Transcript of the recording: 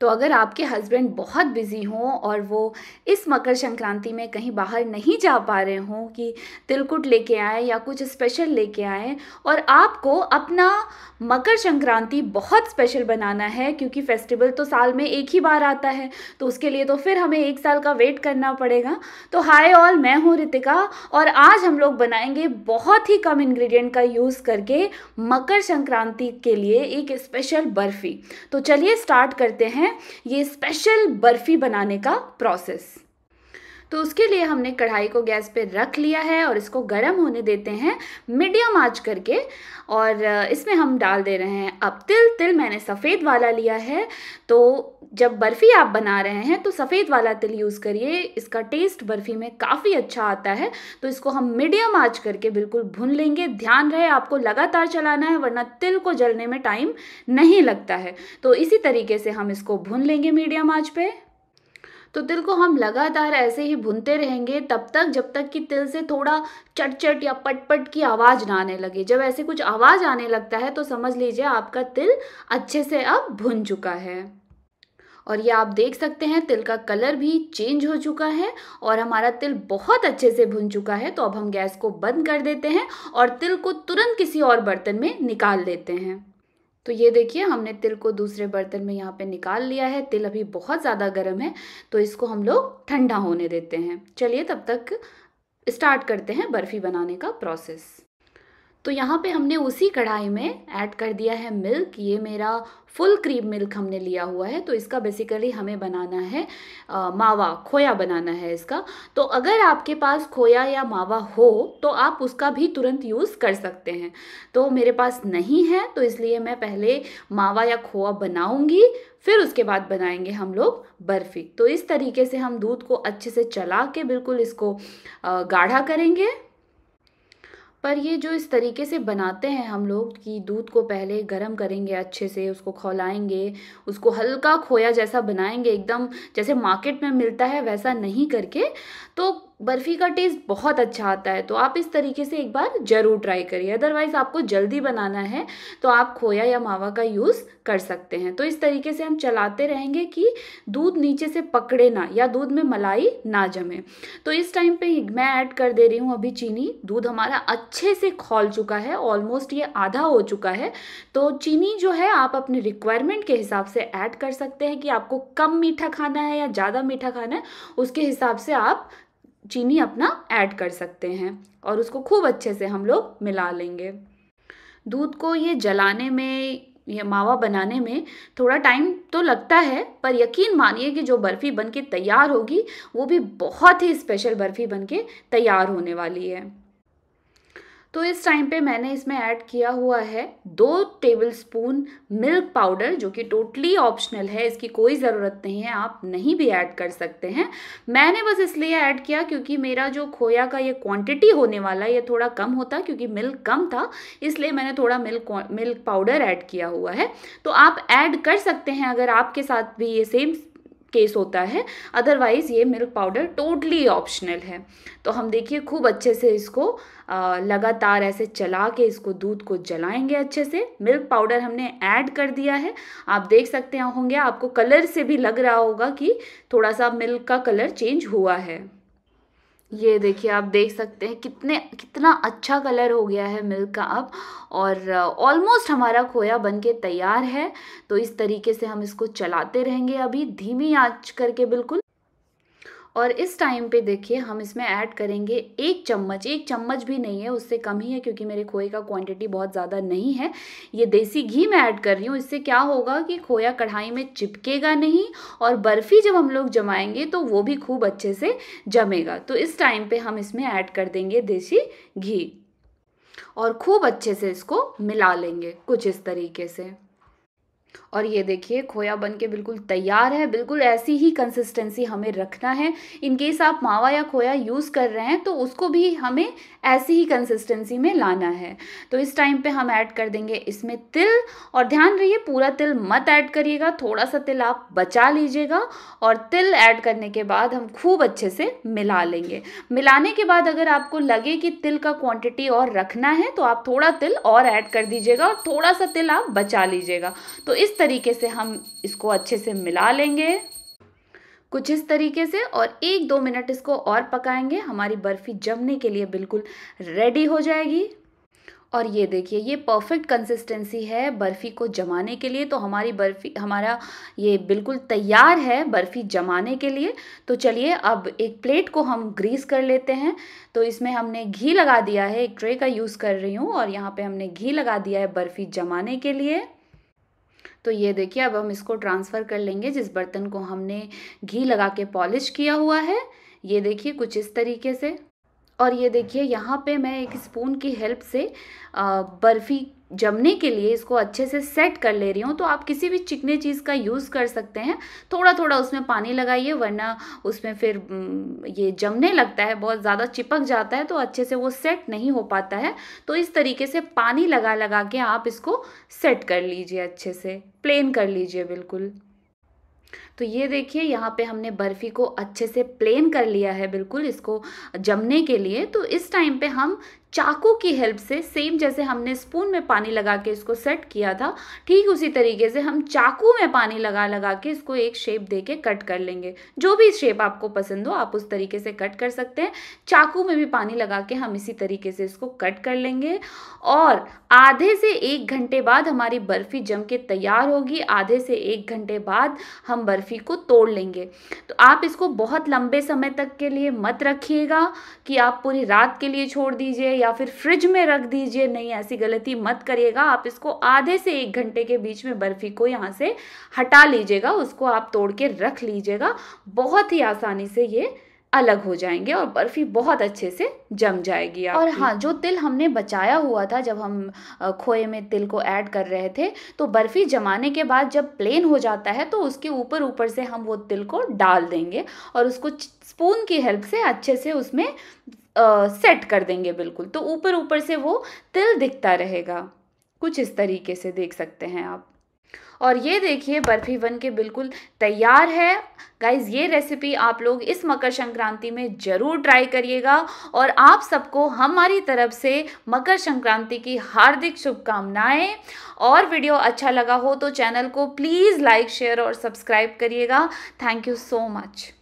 तो अगर आपके हस्बैंड बहुत बिज़ी हों और वो इस मकर संक्रांति में कहीं बाहर नहीं जा पा रहे हों कि तिलकुट लेके आए या कुछ स्पेशल लेके आए और आपको अपना मकर संक्रांति बहुत स्पेशल बनाना है क्योंकि फेस्टिवल तो साल में एक ही बार आता है तो उसके लिए तो फिर हमें एक साल का वेट करना पड़ेगा तो हाय ऑल मैं हूँ रितिका और आज हम लोग बनाएंगे बहुत ही कम इन्ग्रीडियंट का यूज़ करके मकर संक्रांति के लिए एक स्पेशल बर्फ़ी तो चलिए स्टार्ट करते हैं हैं ये स्पेशल बर्फ़ी बनाने का प्रोसेस तो उसके लिए हमने कढ़ाई को गैस पे रख लिया है और इसको गर्म होने देते हैं मीडियम आँच करके और इसमें हम डाल दे रहे हैं अब तिल तिल मैंने सफ़ेद वाला लिया है तो जब बर्फ़ी आप बना रहे हैं तो सफ़ेद वाला तिल यूज़ करिए इसका टेस्ट बर्फ़ी में काफ़ी अच्छा आता है तो इसको हम मीडियम आँच करके बिल्कुल भून लेंगे ध्यान रहे आपको लगातार चलाना है वरना तिल को जलने में टाइम नहीं लगता है तो इसी तरीके से हम इसको भून लेंगे मीडियम आँच पर तो तिल को हम लगातार ऐसे ही भुनते रहेंगे तब तक जब तक कि तिल से थोड़ा चटचट या पटपट की आवाज़ ना आने लगे जब ऐसे कुछ आवाज़ आने लगता है तो समझ लीजिए आपका तिल अच्छे से अब भुन चुका है और ये आप देख सकते हैं तिल का कलर भी चेंज हो चुका है और हमारा तिल बहुत अच्छे से भुन चुका है तो अब हम गैस को बंद कर देते हैं और तिल को तुरंत किसी और बर्तन में निकाल देते हैं तो ये देखिए हमने तिल को दूसरे बर्तन में यहाँ पे निकाल लिया है तिल अभी बहुत ज़्यादा गर्म है तो इसको हम लोग ठंडा होने देते हैं चलिए तब तक स्टार्ट करते हैं बर्फ़ी बनाने का प्रोसेस तो यहाँ पे हमने उसी कढ़ाई में ऐड कर दिया है मिल्क ये मेरा फुल क्रीम मिल्क हमने लिया हुआ है तो इसका बेसिकली हमें बनाना है आ, मावा खोया बनाना है इसका तो अगर आपके पास खोया या मावा हो तो आप उसका भी तुरंत यूज़ कर सकते हैं तो मेरे पास नहीं है तो इसलिए मैं पहले मावा या खोया बनाऊंगी फिर उसके बाद बनाएंगे हम लोग बर्फ़ी तो इस तरीके से हम दूध को अच्छे से चला के बिल्कुल इसको गाढ़ा करेंगे पर ये जो इस तरीके से बनाते हैं हम लोग कि दूध को पहले गर्म करेंगे अच्छे से उसको खौलाएंगे उसको हल्का खोया जैसा बनाएंगे एकदम जैसे मार्केट में मिलता है वैसा नहीं करके तो बर्फ़ी का टेस्ट बहुत अच्छा आता है तो आप इस तरीके से एक बार ज़रूर ट्राई करिए अदरवाइज़ आपको जल्दी बनाना है तो आप खोया या मावा का यूज़ कर सकते हैं तो इस तरीके से हम चलाते रहेंगे कि दूध नीचे से पकड़े ना या दूध में मलाई ना जमे तो इस टाइम पे मैं ऐड कर दे रही हूँ अभी चीनी दूध हमारा अच्छे से खोल चुका है ऑलमोस्ट ये आधा हो चुका है तो चीनी जो है आप अपने रिक्वायरमेंट के हिसाब से ऐड कर सकते हैं कि आपको कम मीठा खाना है या ज़्यादा मीठा खाना है उसके हिसाब से आप चीनी अपना ऐड कर सकते हैं और उसको खूब अच्छे से हम लोग मिला लेंगे दूध को ये जलाने में ये मावा बनाने में थोड़ा टाइम तो लगता है पर यकीन मानिए कि जो बर्फ़ी बन के तैयार होगी वो भी बहुत ही स्पेशल बर्फ़ी बन के तैयार होने वाली है तो इस टाइम पे मैंने इसमें ऐड किया हुआ है दो टेबल स्पून मिल्क पाउडर जो कि टोटली ऑप्शनल है इसकी कोई ज़रूरत नहीं है आप नहीं भी ऐड कर सकते हैं मैंने बस इसलिए ऐड किया क्योंकि मेरा जो खोया का ये क्वांटिटी होने वाला ये थोड़ा कम होता क्योंकि मिल्क कम था इसलिए मैंने थोड़ा मिल्क मिल्क पाउडर ऐड किया हुआ है तो आप ऐड कर सकते हैं अगर आपके साथ भी ये सेम केस होता है अदरवाइज़ ये मिल्क पाउडर टोटली ऑप्शनल है तो हम देखिए खूब अच्छे से इसको लगातार ऐसे चला के इसको दूध को जलाएंगे अच्छे से मिल्क पाउडर हमने ऐड कर दिया है आप देख सकते होंगे आपको कलर से भी लग रहा होगा कि थोड़ा सा मिल्क का कलर चेंज हुआ है ये देखिए आप देख सकते हैं कितने कितना अच्छा कलर हो गया है मिल्क का अब और ऑलमोस्ट हमारा खोया बन के तैयार है तो इस तरीके से हम इसको चलाते रहेंगे अभी धीमी आंच करके बिल्कुल और इस टाइम पे देखिए हम इसमें ऐड करेंगे एक चम्मच एक चम्मच भी नहीं है उससे कम ही है क्योंकि मेरे खोए का क्वांटिटी बहुत ज़्यादा नहीं है ये देसी घी मैं ऐड कर रही हूँ इससे क्या होगा कि खोया कढ़ाई में चिपकेगा नहीं और बर्फ़ी जब हम लोग जमाएंगे तो वो भी खूब अच्छे से जमेगा तो इस टाइम पर हम इसमें ऐड कर देंगे देसी घी और खूब अच्छे से इसको मिला लेंगे कुछ इस तरीके से और ये देखिए खोया बन के बिल्कुल तैयार है बिल्कुल ऐसी ही कंसिस्टेंसी हमें रखना है इन केस आप मावा या खोया यूज़ कर रहे हैं तो उसको भी हमें ऐसी ही कंसिस्टेंसी में लाना है तो इस टाइम पे हम ऐड कर देंगे इसमें तिल और ध्यान रहिए पूरा तिल मत ऐड करिएगा थोड़ा सा तिल आप बचा लीजिएगा और तिल ऐड करने के बाद हम खूब अच्छे से मिला लेंगे मिलाने के बाद अगर आपको लगे कि तिल का क्वांटिटी और रखना है तो आप थोड़ा तिल और ऐड कर दीजिएगा और थोड़ा सा तिल आप बचा लीजिएगा तो इस तरीके से हम इसको अच्छे से मिला लेंगे कुछ इस तरीके से और एक दो मिनट इसको और पकाएंगे हमारी बर्फ़ी जमने के लिए बिल्कुल रेडी हो जाएगी और ये देखिए ये परफेक्ट कंसिस्टेंसी है बर्फ़ी को जमाने के लिए तो हमारी बर्फ़ी हमारा ये बिल्कुल तैयार है बर्फ़ी जमाने के लिए तो चलिए अब एक प्लेट को हम ग्रीस कर लेते हैं तो इसमें हमने घी लगा दिया है एक ट्रे का यूज़ कर रही हूँ और यहाँ पे हमने घी लगा दिया है बर्फ़ी जमाने के लिए तो ये देखिए अब हम इसको ट्रांसफ़र कर लेंगे जिस बर्तन को हमने घी लगा के पॉलिश किया हुआ है ये देखिए कुछ इस तरीके से और ये देखिए यहाँ पे मैं एक स्पून की हेल्प से बर्फ़ी जमने के लिए इसको अच्छे से सेट कर ले रही हूँ तो आप किसी भी चिकने चीज़ का यूज़ कर सकते हैं थोड़ा थोड़ा उसमें पानी लगाइए वरना उसमें फिर ये जमने लगता है बहुत ज़्यादा चिपक जाता है तो अच्छे से वो सेट नहीं हो पाता है तो इस तरीके से पानी लगा लगा के आप इसको सेट कर लीजिए अच्छे से प्लेन कर लीजिए बिल्कुल तो ये देखिए यहाँ पे हमने बर्फ़ी को अच्छे से प्लेन कर लिया है बिल्कुल इसको जमने के लिए तो इस टाइम पे हम चाकू की हेल्प से सेम जैसे हमने स्पून में पानी लगा के इसको सेट किया था ठीक उसी तरीके से हम चाकू में पानी लगा लगा के इसको एक शेप दे के कट कर लेंगे जो भी शेप आपको पसंद हो आप उस तरीके से कट कर सकते हैं चाकू में भी पानी लगा के हम इसी तरीके से इसको कट कर लेंगे और आधे से एक घंटे बाद हमारी बर्फ़ी जम के तैयार होगी आधे से एक घंटे बाद हम बर्फ़ी को तोड़ लेंगे तो आप इसको बहुत लंबे समय तक के लिए मत रखिएगा कि आप पूरी रात के लिए छोड़ दीजिए या फिर फ्रिज में रख दीजिए नहीं ऐसी गलती मत करिएगा आप इसको आधे से एक घंटे के बीच में बर्फ़ी को यहाँ से हटा लीजिएगा उसको आप तोड़ के रख लीजिएगा बहुत ही आसानी से ये अलग हो जाएंगे और बर्फ़ी बहुत अच्छे से जम जाएगी और हाँ जो तिल हमने बचाया हुआ था जब हम खोए में तिल को ऐड कर रहे थे तो बर्फ़ी जमाने के बाद जब प्लेन हो जाता है तो उसके ऊपर ऊपर से हम वो तिल को डाल देंगे और उसको स्पून की हेल्प से अच्छे से उसमें सेट कर देंगे बिल्कुल तो ऊपर ऊपर से वो तिल दिखता रहेगा कुछ इस तरीके से देख सकते हैं आप और ये देखिए बर्फी बन के बिल्कुल तैयार है गाइज ये रेसिपी आप लोग इस मकर संक्रांति में ज़रूर ट्राई करिएगा और आप सबको हमारी तरफ से मकर संक्रांति की हार्दिक शुभकामनाएं और वीडियो अच्छा लगा हो तो चैनल को प्लीज़ लाइक शेयर और सब्सक्राइब करिएगा थैंक यू सो मच